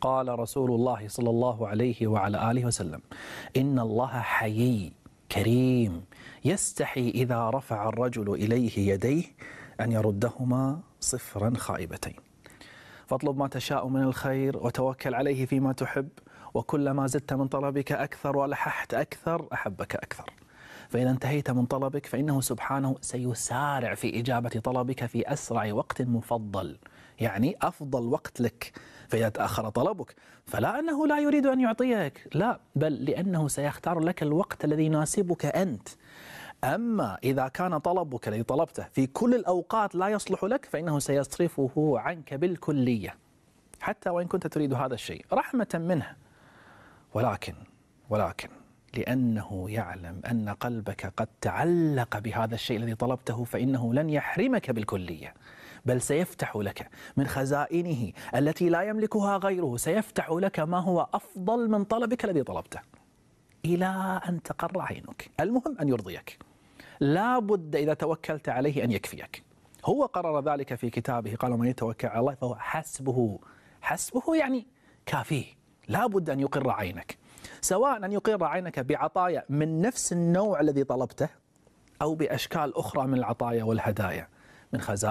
قال رسول الله صلى الله عليه وعلى آله وسلم إن الله حيي كريم يستحي إذا رفع الرجل إليه يديه أن يردهما صفرا خائبتين فاطلب ما تشاء من الخير وتوكل عليه فيما تحب وكلما زدت من طلبك أكثر ولححت أكثر أحبك أكثر فإذا انتهيت من طلبك فإنه سبحانه سيسارع في إجابة طلبك في أسرع وقت مفضل يعني أفضل وقت لك فإذا تأخر طلبك فلا أنه لا يريد أن يعطيك لا بل لأنه سيختار لك الوقت الذي يناسبك أنت أما إذا كان طلبك الذي طلبته في كل الأوقات لا يصلح لك فإنه سيصرفه عنك بالكلية حتى وإن كنت تريد هذا الشيء رحمة منه ولكن ولكن لأنه يعلم أن قلبك قد تعلق بهذا الشيء الذي طلبته فإنه لن يحرمك بالكلية بل سيفتح لك من خزائنه التي لا يملكها غيره سيفتح لك ما هو أفضل من طلبك الذي طلبته إلى أن تقر عينك المهم أن يرضيك لا بد إذا توكلت عليه أن يكفيك هو قرر ذلك في كتابه قال من يتوكل على الله فهو حسبه حسبه يعني كافيه لا بد أن يقر عينك سواء أن يقر عينك بعطايا من نفس النوع الذي طلبته أو بأشكال أخرى من العطايا والهدايا من خزائن